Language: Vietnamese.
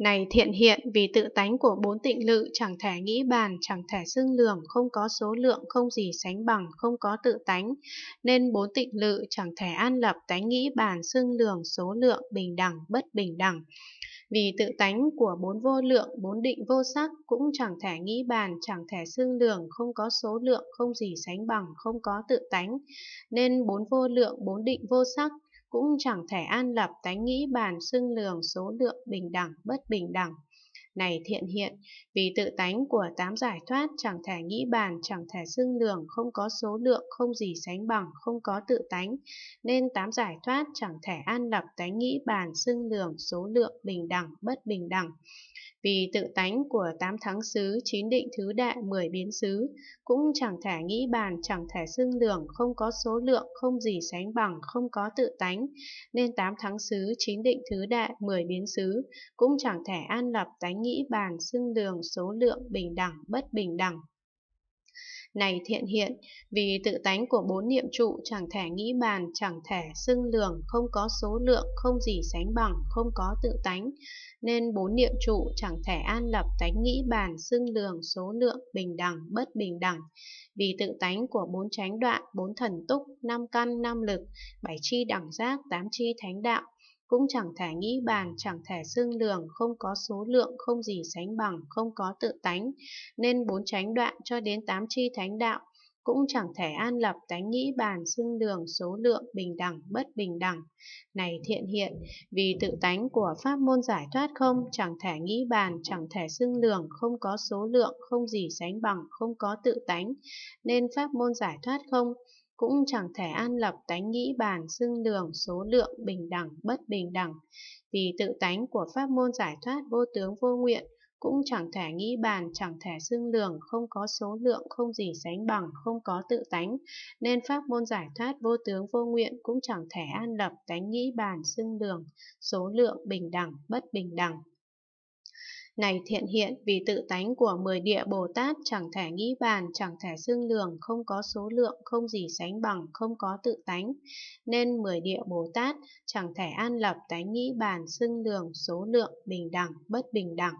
Này thiện hiện vì tự tánh của bốn tịnh lự chẳng thể nghĩ bàn, chẳng thể xưng lường, không có số lượng, không gì sánh bằng, không có tự tánh, nên bốn tịnh lự chẳng thể an lập tánh nghĩ bàn, xưng lường, số lượng, bình đẳng, bất bình đẳng. Vì tự tánh của bốn vô lượng, bốn định vô sắc cũng chẳng thể nghĩ bàn, chẳng thể xương lường, không có số lượng, không gì sánh bằng, không có tự tánh. Nên bốn vô lượng, bốn định vô sắc cũng chẳng thể an lập tánh nghĩ bàn xưng lường số lượng bình đẳng bất bình đẳng. Này thiện hiện, vì tự tánh của tám giải thoát chẳng thể nghĩ bàn, chẳng thể xưng lường, không có số lượng, không gì sánh bằng, không có tự tánh, nên tám giải thoát chẳng thể an lập tánh nghĩ bàn, xưng lường, số lượng, bình đẳng, bất bình đẳng vì tự tánh của tám thắng xứ, chín định thứ đại, mười biến xứ, cũng chẳng thể nghĩ bàn, chẳng thể xưng lường không có số lượng, không gì sánh bằng, không có tự tánh, nên tám thắng xứ, chín định thứ đại, mười biến xứ, cũng chẳng thể an lập tánh nghĩ bàn, xưng lường số lượng, bình đẳng, bất bình đẳng này thiện hiện, vì tự tánh của bốn niệm trụ chẳng thể nghĩ bàn, chẳng thể xưng lường, không có số lượng, không gì sánh bằng, không có tự tánh, nên bốn niệm trụ chẳng thể an lập tánh nghĩ bàn, xưng lường, số lượng, bình đẳng, bất bình đẳng, vì tự tánh của bốn chánh đoạn, bốn thần túc, năm căn, năm lực, bảy chi đẳng giác, tám chi thánh đạo, cũng chẳng thể nghĩ bàn, chẳng thể xương lường, không có số lượng, không gì sánh bằng, không có tự tánh, nên bốn chánh đoạn cho đến tám chi thánh đạo, cũng chẳng thể an lập tánh nghĩ bàn xương đường số lượng bình đẳng bất bình đẳng. Này thiện hiện, vì tự tánh của pháp môn giải thoát không, chẳng thể nghĩ bàn, chẳng thể xương đường, không có số lượng, không gì sánh bằng, không có tự tánh, nên pháp môn giải thoát không, cũng chẳng thể an lập tánh nghĩ bàn xưng đường số lượng bình đẳng bất bình đẳng, vì tự tánh của pháp môn giải thoát vô tướng vô nguyện cũng chẳng thể nghĩ bàn, chẳng thể xưng đường, không có số lượng, không gì sánh bằng, không có tự tánh, nên pháp môn giải thoát vô tướng vô nguyện cũng chẳng thể an lập tánh nghĩ bàn, xưng đường, số lượng bình đẳng, bất bình đẳng. Này thiện hiện vì tự tánh của mười địa Bồ Tát chẳng thể nghĩ bàn, chẳng thể xương lường, không có số lượng, không gì sánh bằng, không có tự tánh. Nên mười địa Bồ Tát chẳng thể an lập tánh nghĩ bàn, xương lường, số lượng, bình đẳng, bất bình đẳng.